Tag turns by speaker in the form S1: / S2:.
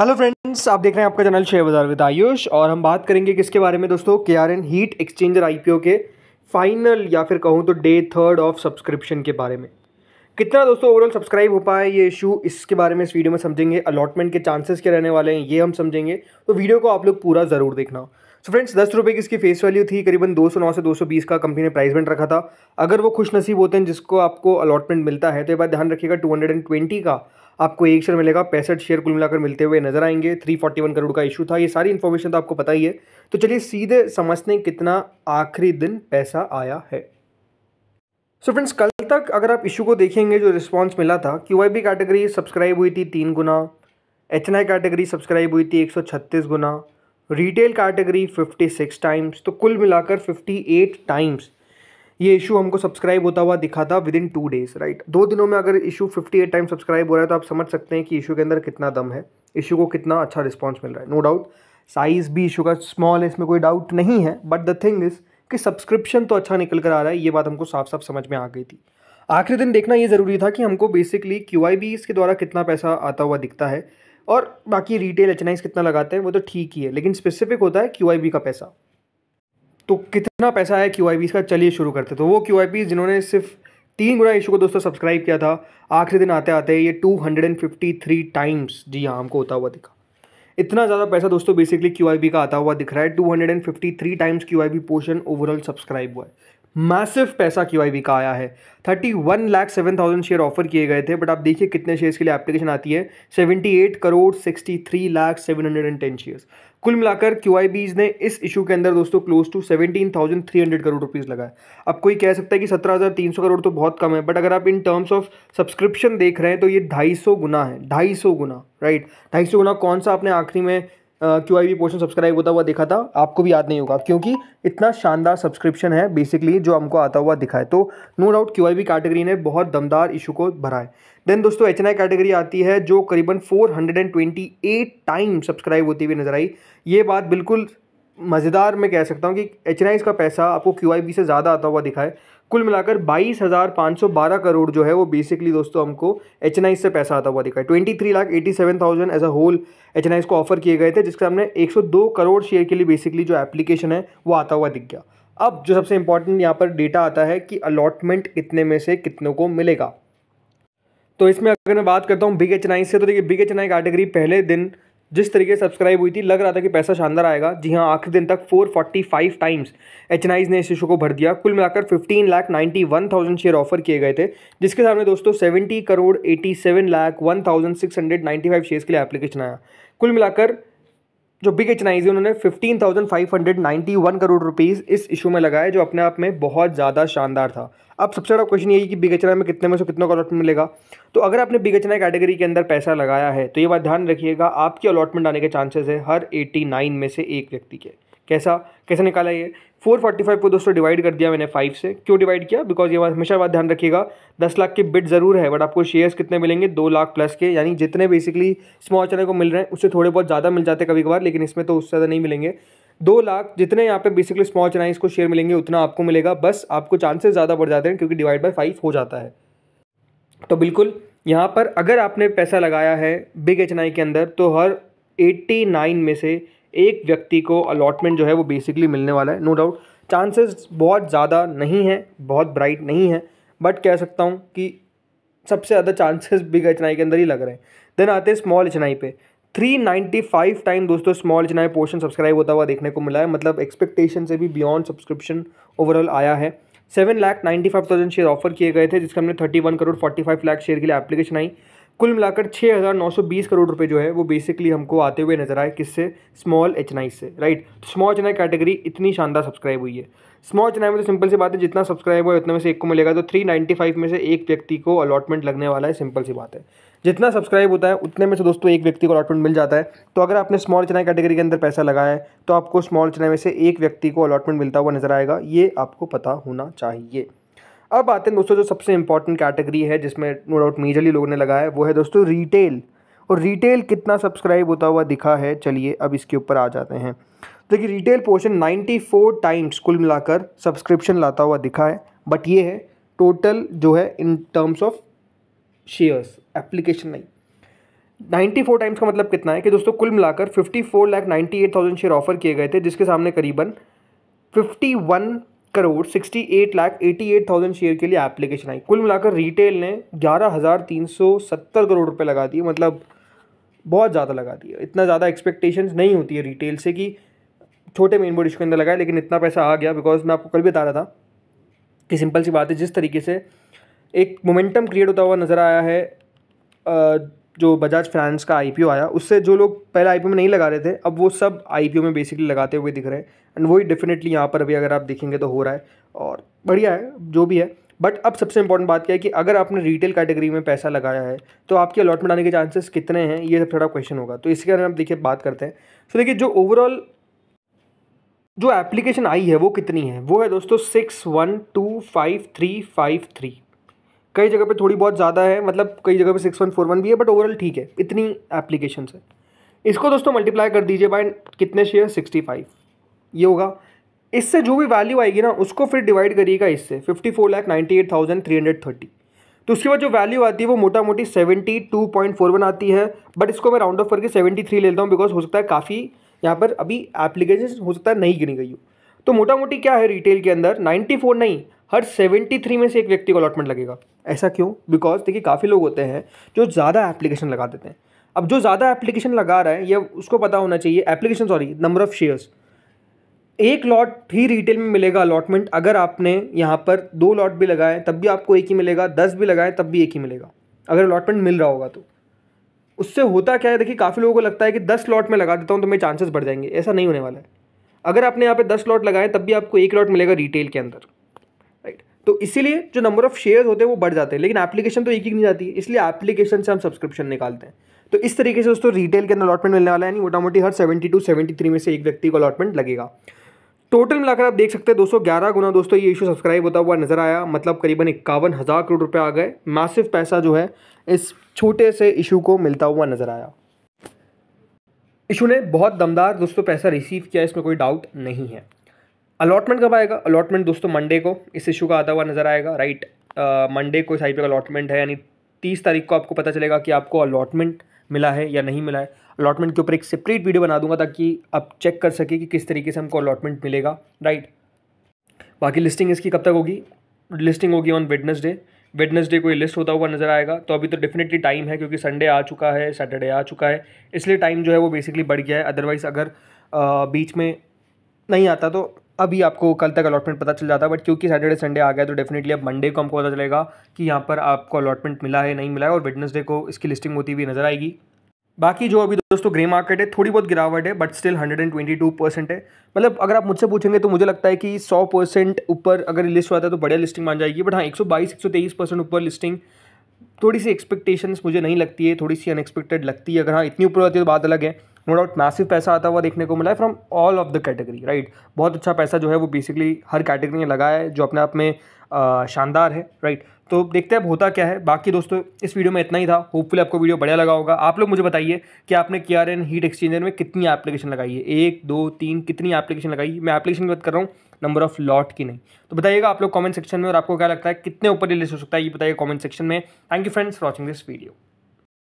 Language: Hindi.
S1: हेलो फ्रेंड्स आप देख रहे हैं आपका चैनल शेयर बाजार विद आयुष और हम बात करेंगे किसके बारे में दोस्तों K R N heat exchanger IPO के फाइनल या फिर कहूँ तो डे थर्ड ऑफ सब्सक्रिप्शन के बारे में कितना दोस्तों ओवरऑल सब्सक्राइब हो पाए ये इशू इसके बारे में इस वीडियो में समझेंगे अलॉटमेंट के चांसेस के रहने वाले हैं ये हम समझेंगे तो वीडियो को आप लोग पूरा ज़रूर देखना तो फ्रेंड्स दस रुपये की इसकी फेस वैल्यू थी करीबन 209 से 220 का कंपनी ने प्राइस बैंड रखा था अगर वो खुश नसीब होते हैं जिसको आपको अलॉटमेंट मिलता है तो एक बार ध्यान रखिएगा 220 का आपको एक शेयर मिलेगा पैंसठ शेयर कुल मिलाकर मिलते हुए नजर आएंगे 341 करोड़ का इशू था ये सारी इन्फॉर्मेशन तो आपको पता ही है तो चलिए सीधे समझते हैं कितना आखिरी दिन पैसा आया है सो so फ्रेंड्स कल तक अगर आप इशू को देखेंगे जो रिस्पॉन्स मिला था क्यू आई कैटेगरी सब्सक्राइब हुई थी तीन गुना एच कैटेगरी सब्सक्राइब हुई थी एक गुना रिटेल कैटेगरी 56 टाइम्स तो कुल मिलाकर 58 टाइम्स ये इशू हमको सब्सक्राइब होता हुआ दिखा था within two days right दो दिनों में अगर इशू 58 टाइम्स सब्सक्राइब हो रहा है तो आप समझ सकते हैं कि इशू के अंदर कितना दम है इशू को कितना अच्छा रिस्पॉन्स मिल रहा है नो डाउट साइज़ भी इशू का स्मॉल है इसमें कोई डाउट नहीं है बट द थिंग इज़ कि सब्सक्रिप्शन तो अच्छा निकल कर आ रहा है ये बात हमको साफ साफ समझ में आ गई थी आखिरी दिन देखना ये ज़रूरी था कि हमको बेसिकली क्यू आई इसके द्वारा कितना पैसा आता हुआ दिखता है और बाकी रिटेल एच कितना लगाते हैं वो तो ठीक ही है लेकिन स्पेसिफिक होता है क्यू का पैसा तो कितना पैसा है क्यू का चलिए शुरू करते तो वो क्यू जिन्होंने सिर्फ तीन गुना इशू को दोस्तों सब्सक्राइब किया था आखिरी दिन आते आते ये थ्री टाइम्स जी हाँ हमको होता हुआ दिखा इतना ज़्यादा पैसा दोस्तों बेसिकली क्यू का आता हुआ दिख रहा है two hundred and fifty three times Q portion overall subscribe हुआ है मैसिव पैसा क्यू का आया है thirty one lakh seven thousand share offer किए गए थे बट आप देखिए कितने शेयर्स के लिए एप्लीकेशन आती है seventy eight crore sixty three lakh seven hundred and ten shares कुल मिलाकर क्यू ने इस इशू के अंदर दोस्तों क्लोज टू 17,300 करोड़ रुपीस लगाए अब कोई कह सकता है कि 17,300 करोड़ तो बहुत कम है बट अगर आप इन टर्म्स ऑफ सब्सक्रिप्शन देख रहे हैं तो ये 250 गुना है 250 गुना राइट 250 गुना कौन सा आपने आखिरी में क्यू आई पोर्शन सब्सक्राइब होता हुआ दिखा था आपको भी याद नहीं होगा क्योंकि इतना शानदार सब्सक्रिप्शन है बेसिकली जो हमको आता हुआ दिखा है तो no doubt Q I category ने बहुत दमदार इशू को भरा है देन दोस्तों एच एन आई कैटेगरी आती है जो करीबन four hundred and twenty eight time subscribe होती हुई नजर आई ये बात बिल्कुल मज़ेदार मैं कह सकता हूँ कि एच एन आई इसका पैसा आपको क्यू आई से ज़्यादा आता हुआ दिखा है कुल मिलाकर बाईस हज़ार पाँच सौ बारह करोड़ जो है वो बेसिकली दोस्तों हमको एच से पैसा आता हुआ दिखा है twenty three lakh eighty seven thousand as a whole H को ऑफर किए गए थे जिसके हमने एक सौ दो करोड़ शेयर के लिए बेसिकली जो एप्लीकेशन है वो आता हुआ दिख गया अब जो सबसे इंपॉर्टेंट यहाँ पर डेटा आता है कि अलॉटमेंट कितने में से कितनों को मिलेगा तो इसमें अगर मैं बात करता हूँ बिग एच से तो देखिए बिग एच कैटेगरी पहले दिन जिस तरीके से सब्सक्राइब हुई थी लग रहा था कि पैसा शानदार आएगा जी हाँ आखिरी दिन तक 445 टाइम्स एच ने इस इशू को भर दिया कुल मिलाकर 15 लाख थाउजेंड शेयर ऑफर किए गए थे जिसके सामने दोस्तों 70 करोड़ 87 लाख 1,695 शेयर्स के लिए एप्लीकेशन आया कुल मिलाकर जो बिग एचनाइजी उन्होंने 15,591 करोड़ रुपीस इस इशू में लगाए जो अपने आप में बहुत ज़्यादा शानदार था अब सबसे बड़ा क्वेश्चन यही कि बिग एच में कितने में से कितना अलॉटमेंट मिलेगा तो अगर आपने बिग एच कैटेगरी के अंदर पैसा लगाया है तो ये बात ध्यान रखिएगा आपकी अलॉटमेंट आने के चांसेस है हर 89 में से एक व्यक्ति के कैसा कैसे निकाला ये फोर फोर्टी फाइव को दोस्तों डिवाइड कर दिया मैंने फाइव से क्यों डिवाइड किया बिकॉज ये बात हमेशा बात ध्यान रखिएगा दस लाख के बिट ज़रूर है बट आपको शेयर्स कितने मिलेंगे दो लाख प्लस के यानी जितने बेसिकली स्मॉल चैनल को मिल रहे हैं उससे थोड़े बहुत ज़्यादा मिल जाते कभी कभार लेकिन इसमें तो उससे ज़्यादा नहीं मिलेंगे दो लाख जितने यहाँ पे बेसिकली स्मॉल चैनल को शेयर मिलेंगे उतना आपको मिलेगा बस आपको चांसेस ज़्यादा बढ़ जाते हैं क्योंकि डिवाइड बाई फाइव हो जाता है तो बिल्कुल यहाँ पर अगर आपने पैसा लगाया है बिग एच के अंदर तो हर एट्टी में से एक व्यक्ति को अलॉटमेंट जो है वो बेसिकली मिलने वाला है नो डाउट चांसेस बहुत ज़्यादा नहीं है बहुत ब्राइट नहीं है बट कह सकता हूँ कि सबसे ज़्यादा चांसेस बिग एच के अंदर ही लग रहे हैं देन आते हैं स्मॉल आई पे थ्री नाइन्टी फाइव टाइम दोस्तों स्मॉल एचनाई पोर्शन सब्सक्राइब होता हुआ देखने को मिला है मतलब एक्सपेक्टेशन से भी बियॉन्ड सब्सक्रिप्शन ओवरऑल आया है seven lakh ninety five thousand share offer किए गए थे जिसके हमने thirty one crore forty five lakh share के लिए एप्लीकेशन आई कुल मिलाकर 6,920 करोड़ रुपए जो है वो बेसिकली हमको आते हुए नजर आए किससे स्मॉल एच से राइट तो स्मॉल एच कैटेगरी इतनी शानदार सब्सक्राइब हुई है स्मॉल एच में तो सिंपल सी बात है जितना सब्सक्राइब हुआ है उतने में से एक को मिलेगा तो 395 में से एक व्यक्ति को अलॉटमेंट लगने वाला है सिंपल सी बात है जितना सब्सक्राइब होता है उतने में से दोस्तों एक व्यक्ति को अलॉटमेंट मिल जाता है तो अगर आपने स्मॉल चनाई कैटेगरी के अंदर पैसा लगाया है तो आपको स्मॉल चनाई में से एक व्यक्ति को अलॉटमेंट मिलता हुआ नजर आएगा ये आपको पता होना चाहिए अब आते हैं दोस्तों जो सबसे इंपॉर्टेंट कैटेगरी है जिसमें नो डाउट मेजरली लोगों ने लगाया है वो है दोस्तों रिटेल और रिटेल कितना सब्सक्राइब होता हुआ दिखा है चलिए अब इसके ऊपर आ जाते हैं देखिए रिटेल पोर्शन 94 टाइम्स कुल मिलाकर सब्सक्रिप्शन लाता हुआ दिखा है बट ये है टोटल जो है in terms of shares application नहीं 94 टाइम्स का मतलब कितना है कि दोस्तों कुल मिलाकर 54 लाख 98,000 थाउजेंड शेयर ऑफर किए गए थे जिसके सामने करीबन 51 crore sixty eight lakh eighty eight thousand share के लिए एप्लीकेशन आई कुल मिलाकर रिटेल ने ग्यारह हज़ार तीन सौ सत्तर करोड़ रुपये लगा दिए मतलब बहुत ज़्यादा लगा दिया इतना ज़्यादा एक्सपेक्टेशंस नहीं होती है रिटेल से कि छोटे मेन बोर्ड इसके अंदर लगाए लेकिन इतना पैसा आ गया बिकॉज मैं आपको कल भी बता रहा था कि सिंपल सी बात है जिस तरीके से एक मोमेंटम क्रिएट होता हुआ नज़र आया है जो बजाज फाइनेंस का आई आया उससे जो लोग पहले आई में नहीं लगा रहे थे अब वो सब आई में बेसिकली लगाते हुए दिख रहे हैं एंड वही डेफिनेटली यहाँ पर अभी अगर आप देखेंगे तो हो रहा है और बढ़िया है जो भी है बट अब सबसे इंपॉर्टेंट बात क्या है कि अगर आपने रिटेल कैटेगरी में पैसा लगाया है तो आपके अलॉटमेंट आने के चांसेस कितने हैं ये थोड़ा क्वेश्चन होगा तो इसके अंदर आप देखिए बात करते हैं तो देखिए जो ओवरऑल जो एप्लीकेशन आई है वो कितनी है वो है दोस्तों six one two five three five three कई जगह पे थोड़ी बहुत ज़्यादा है मतलब कई जगह पे सिक्स वन फोर वन भी है बट ओवरऑल ठीक है इतनी एप्लीकेशन है इसको दोस्तों मल्टीप्लाई कर दीजिए बाय कितने शेयर सिक्सटी फाइव ये होगा इससे जो भी वैल्यू आएगी ना उसको फिर डिवाइड करिएगा इससे fifty four lakh ninety eight thousand three hundred thirty तो उसके बाद जो वैल्यू आती है वो मोटा मोटी seventy two point four one आती है बट इसको मैं राउंड ऑफ करके सेवेंटी थ्री लेता हूँ बिकॉज हो सकता है काफ़ी यहाँ पर अभी एप्लीकेशन हो सकता है नहीं गिनी गई हो तो मोटा मोटी क्या है रिटेल के अंदर नाइन्टी फोर नहीं हर 73 में से एक व्यक्ति को अलॉटमेंट लगेगा ऐसा क्यों बिकॉज देखिए काफ़ी लोग होते हैं जो ज़्यादा एप्लीकेशन लगा देते हैं अब जो ज़्यादा एप्लीकेशन लगा रहा है या उसको पता होना चाहिए application sorry number of shares एक लॉट ही रिटेल में मिलेगा अलॉटमेंट अगर आपने यहाँ पर दो लॉट भी लगाए तब भी आपको एक ही मिलेगा दस भी लगाए तब भी एक ही मिलेगा अगर अलॉटमेंट मिल रहा होगा तो उससे होता क्या है देखिए काफ़ी लोगों को लगता है कि दस लॉट में लगा देता हूँ तो मेरे चांसेस बढ़ जाएंगे ऐसा नहीं होने वाला है अगर आपने यहाँ पे दस लॉट लगाए तब भी आपको एक लॉट मिलेगा रिटेल के अंदर तो इसीलिए जो नंबर ऑफ़ शेयर होते हैं वो बढ़ जाते हैं लेकिन एप्लीकेशन तो एक ही नहीं जाती है इसलिए एप्लीकेशन से हम सब्सक्रिप्शन निकालते हैं तो इस तरीके से दोस्तों रिटेल के अंदर अलॉटमेंट मिलने वाला है यानी मोटा मोटी हर सेवेंटी टू सेवेंटी थ्री में से एक व्यक्ति को अलॉटमेंट लगेगा टोटल मिलाकर आप देख सकते हैं दोस्तों ग्यारह गुना दोस्तों ये इशू सब्सक्राइब होता हुआ नजर आया मतलब करीबन इक्यावन हज़ार करोड़ रुपये आ गए मैसिव पैसा जो है इस छोटे से इशू को मिलता हुआ नजर आया इशू ने बहुत दमदार दोस्तों पैसा रिसीव किया इसमें कोई डाउट नहीं है अलॉटमेंट कब आएगा अलॉटमेंट दोस्तों मंडे को इस इशू का आता हुआ नजर आएगा राइट मंडे को इस आई का अलॉटमेंट है यानी तीस तारीख को आपको पता चलेगा कि आपको अलॉटमेंट मिला है या नहीं मिला है अलॉटमेंट के ऊपर एक सेपरेट वीडियो बना दूंगा ताकि आप चेक कर सकें कि किस तरीके से हमको अलॉटमेंट मिलेगा राइट बाकी लिस्टिंग इसकी कब तक होगी लिस्टिंग होगी ऑन वेडनेसडे वेडनेसडे को ये लिस्ट होता हुआ नजर आएगा तो अभी तो डेफिनेटली टाइम है क्योंकि संडे आ चुका है सैटरडे आ चुका है इसलिए टाइम जो है वो बेसिकली बढ़ गया है अदरवाइज़ अगर आ, बीच में नहीं आता तो अभी आपको कल तक अलॉटमेंट पता चल जाता है बट क्योंकि सैटरडे संडे आ गया तो डेफिनेटली अब मंडे को हमको पता चलेगा कि यहाँ पर आपको अलॉटमेंट मिला है नहीं मिला है और वेडनेसडे को इसकी लिस्टिंग होती हुई नजर आएगी बाकी जो अभी दोस्तों ग्रे मार्केट है थोड़ी बहुत गिरावट है बट स्टिल 122 परसेंट है मतलब अगर आप मुझसे पूछेंगे तो मुझे लगता है कि 100 परसेंट ऊपर अगर लिस्ट हुआ था तो बढ़िया लिस्टिंग मान जाएगी बट हाँ 122 123 परसेंट ऊपर लिस्टिंग थोड़ी सी एक्सपेक्टेशंस मुझे नहीं लगती है थोड़ी सी अनएक्सपेक्टेड लगती है अगर हाँ इतनी ऊपर होती है तो बात अलग है नो डाउट मैसिव पैसा आता हुआ देखने को मिला है from all of the category right बहुत अच्छा पैसा जो है वो बेसिकली हर कैटेगरी में लगा है जो अपने आप में शानदार है राइट right? तो देखते हैं अब होता क्या है बाकी दोस्तों इस वीडियो में इतना ही था होपफुली आपको वीडियो बढ़िया लगा होगा आप लोग मुझे बताइए कि आपने के आर एन हीट एक्सचेंजर में कितनी एप्लीकेशन लगाई है एक दो तीन कितनी एप्लीकेशन लगाई मैं एप्लीकेशन की बात कर रहा हूँ नंबर ऑफ लॉट की नहीं तो बताइएगा आप लोग कमेंट सेक्शन में और आपको क्या लगता है कितने ऊपर रिलीज हो सकता है ये बताइए कॉमेंट सेक्शन में thank you friends for watching this video